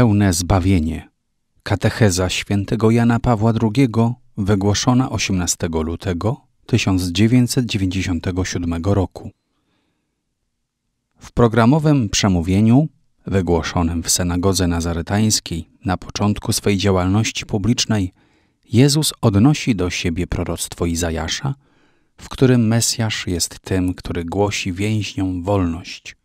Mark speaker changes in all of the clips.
Speaker 1: pełne zbawienie. Katecheza świętego Jana Pawła II wygłoszona 18 lutego 1997 roku. W programowym przemówieniu wygłoszonym w synagodze nazaretańskiej na początku swej działalności publicznej Jezus odnosi do siebie proroctwo Izajasza, w którym Mesjasz jest tym, który głosi więźniom wolność.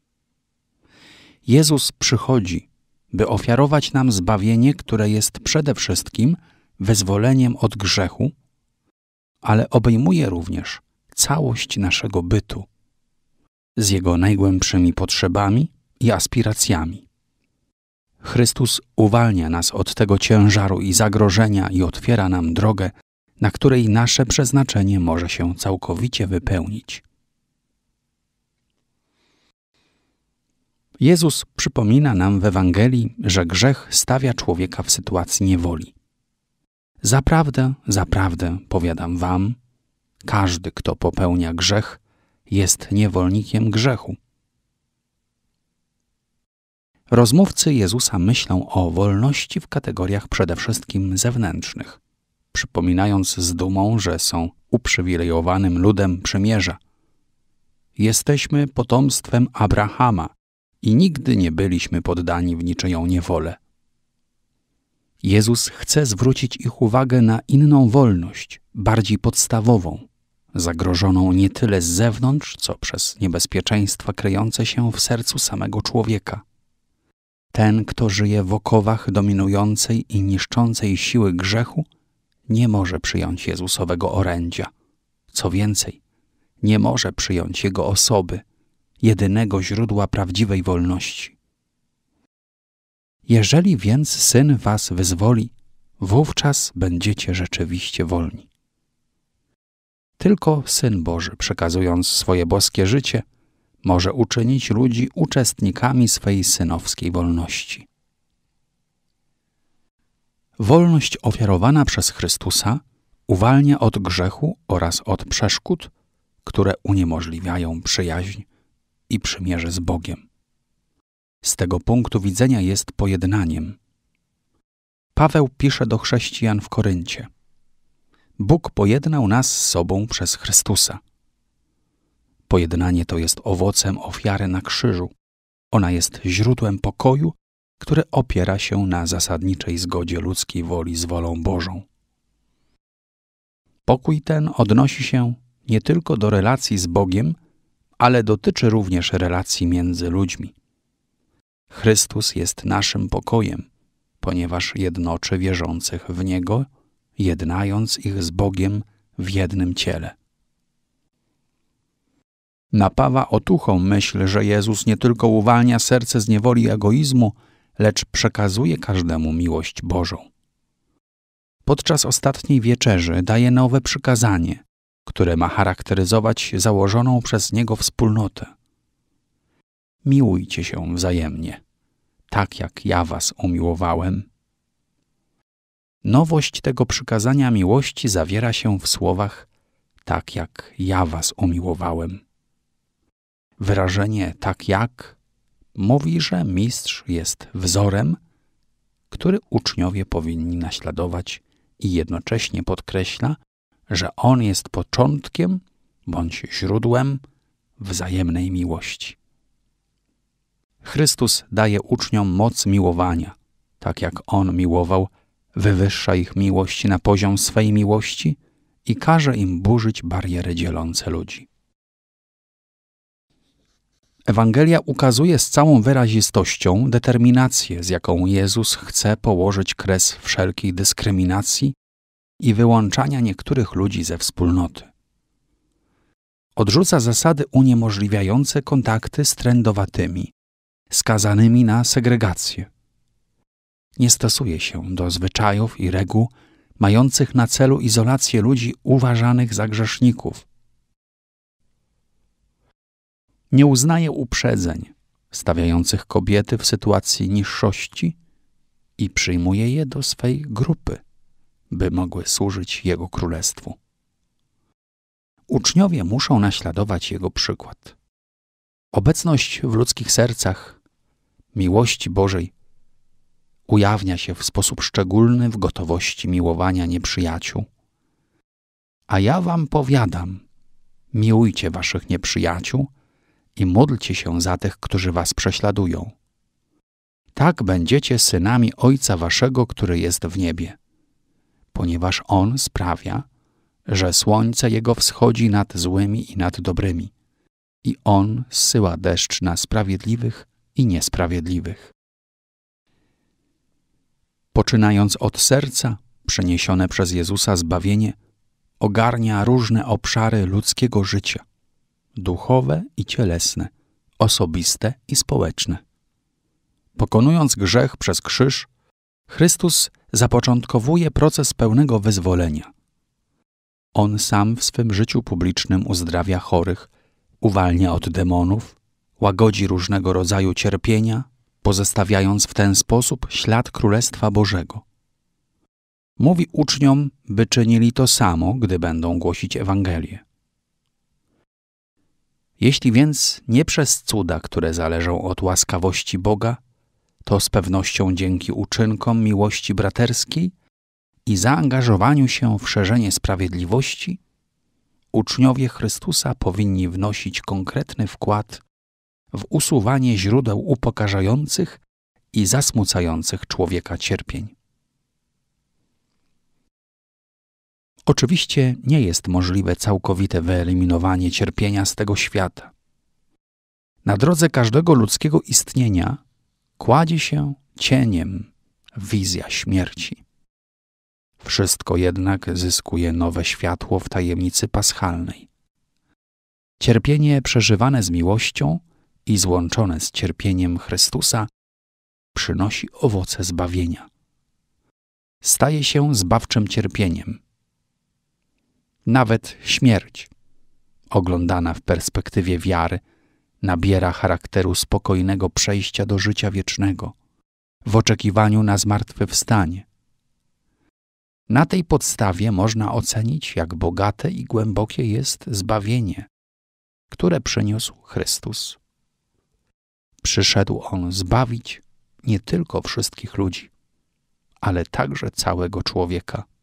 Speaker 1: Jezus przychodzi – by ofiarować nam zbawienie, które jest przede wszystkim wyzwoleniem od grzechu, ale obejmuje również całość naszego bytu z jego najgłębszymi potrzebami i aspiracjami. Chrystus uwalnia nas od tego ciężaru i zagrożenia i otwiera nam drogę, na której nasze przeznaczenie może się całkowicie wypełnić. Jezus przypomina nam w Ewangelii, że grzech stawia człowieka w sytuacji niewoli. Zaprawdę, zaprawdę, powiadam wam, każdy, kto popełnia grzech, jest niewolnikiem grzechu. Rozmówcy Jezusa myślą o wolności w kategoriach przede wszystkim zewnętrznych, przypominając z dumą, że są uprzywilejowanym ludem przymierza. Jesteśmy potomstwem Abrahama, i nigdy nie byliśmy poddani w niczyją niewolę. Jezus chce zwrócić ich uwagę na inną wolność, bardziej podstawową, zagrożoną nie tyle z zewnątrz, co przez niebezpieczeństwa kryjące się w sercu samego człowieka. Ten, kto żyje w okowach dominującej i niszczącej siły grzechu, nie może przyjąć Jezusowego orędzia. Co więcej, nie może przyjąć Jego osoby – jedynego źródła prawdziwej wolności. Jeżeli więc syn was wyzwoli, wówczas będziecie rzeczywiście wolni. Tylko syn Boży, przekazując swoje boskie życie, może uczynić ludzi uczestnikami swej synowskiej wolności. Wolność ofiarowana przez Chrystusa uwalnia od grzechu oraz od przeszkód, które uniemożliwiają przyjaźń i przymierze z Bogiem. Z tego punktu widzenia jest pojednaniem. Paweł pisze do chrześcijan w Koryncie: Bóg pojednał nas z sobą przez Chrystusa. Pojednanie to jest owocem ofiary na krzyżu. Ona jest źródłem pokoju, który opiera się na zasadniczej zgodzie ludzkiej woli z wolą Bożą. Pokój ten odnosi się nie tylko do relacji z Bogiem, ale dotyczy również relacji między ludźmi. Chrystus jest naszym pokojem, ponieważ jednoczy wierzących w Niego, jednając ich z Bogiem w jednym ciele. Napawa otuchą myśl, że Jezus nie tylko uwalnia serce z niewoli egoizmu, lecz przekazuje każdemu miłość Bożą. Podczas ostatniej wieczerzy daje nowe przykazanie, które ma charakteryzować założoną przez niego wspólnotę. Miłujcie się wzajemnie, tak jak ja was umiłowałem. Nowość tego przykazania miłości zawiera się w słowach tak jak ja was umiłowałem. Wyrażenie tak jak mówi, że mistrz jest wzorem, który uczniowie powinni naśladować i jednocześnie podkreśla, że On jest początkiem bądź źródłem wzajemnej miłości. Chrystus daje uczniom moc miłowania, tak jak On miłował, wywyższa ich miłość na poziom swej miłości i każe im burzyć bariery dzielące ludzi. Ewangelia ukazuje z całą wyrazistością determinację, z jaką Jezus chce położyć kres wszelkiej dyskryminacji i wyłączania niektórych ludzi ze wspólnoty. Odrzuca zasady uniemożliwiające kontakty z trendowatymi, skazanymi na segregację. Nie stosuje się do zwyczajów i reguł mających na celu izolację ludzi uważanych za grzeszników. Nie uznaje uprzedzeń stawiających kobiety w sytuacji niższości i przyjmuje je do swej grupy by mogły służyć Jego Królestwu. Uczniowie muszą naśladować Jego przykład. Obecność w ludzkich sercach miłości Bożej ujawnia się w sposób szczególny w gotowości miłowania nieprzyjaciół. A ja wam powiadam, miłujcie waszych nieprzyjaciół i módlcie się za tych, którzy was prześladują. Tak będziecie synami Ojca Waszego, który jest w niebie ponieważ on sprawia, że słońce jego wschodzi nad złymi i nad dobrymi, i on zsyła deszcz na sprawiedliwych i niesprawiedliwych. Poczynając od serca, przeniesione przez Jezusa zbawienie ogarnia różne obszary ludzkiego życia duchowe i cielesne, osobiste i społeczne. Pokonując grzech przez krzyż, Chrystus zapoczątkowuje proces pełnego wyzwolenia. On sam w swym życiu publicznym uzdrawia chorych, uwalnia od demonów, łagodzi różnego rodzaju cierpienia, pozostawiając w ten sposób ślad Królestwa Bożego. Mówi uczniom, by czynili to samo, gdy będą głosić Ewangelię. Jeśli więc nie przez cuda, które zależą od łaskawości Boga, to z pewnością dzięki uczynkom miłości braterskiej i zaangażowaniu się w szerzenie sprawiedliwości, uczniowie Chrystusa powinni wnosić konkretny wkład w usuwanie źródeł upokarzających i zasmucających człowieka cierpień. Oczywiście nie jest możliwe całkowite wyeliminowanie cierpienia z tego świata. Na drodze każdego ludzkiego istnienia kładzie się cieniem wizja śmierci. Wszystko jednak zyskuje nowe światło w tajemnicy paschalnej. Cierpienie przeżywane z miłością i złączone z cierpieniem Chrystusa przynosi owoce zbawienia. Staje się zbawczym cierpieniem. Nawet śmierć, oglądana w perspektywie wiary, nabiera charakteru spokojnego przejścia do życia wiecznego, w oczekiwaniu na zmartwychwstanie. Na tej podstawie można ocenić, jak bogate i głębokie jest zbawienie, które przyniósł Chrystus. Przyszedł On zbawić nie tylko wszystkich ludzi, ale także całego człowieka.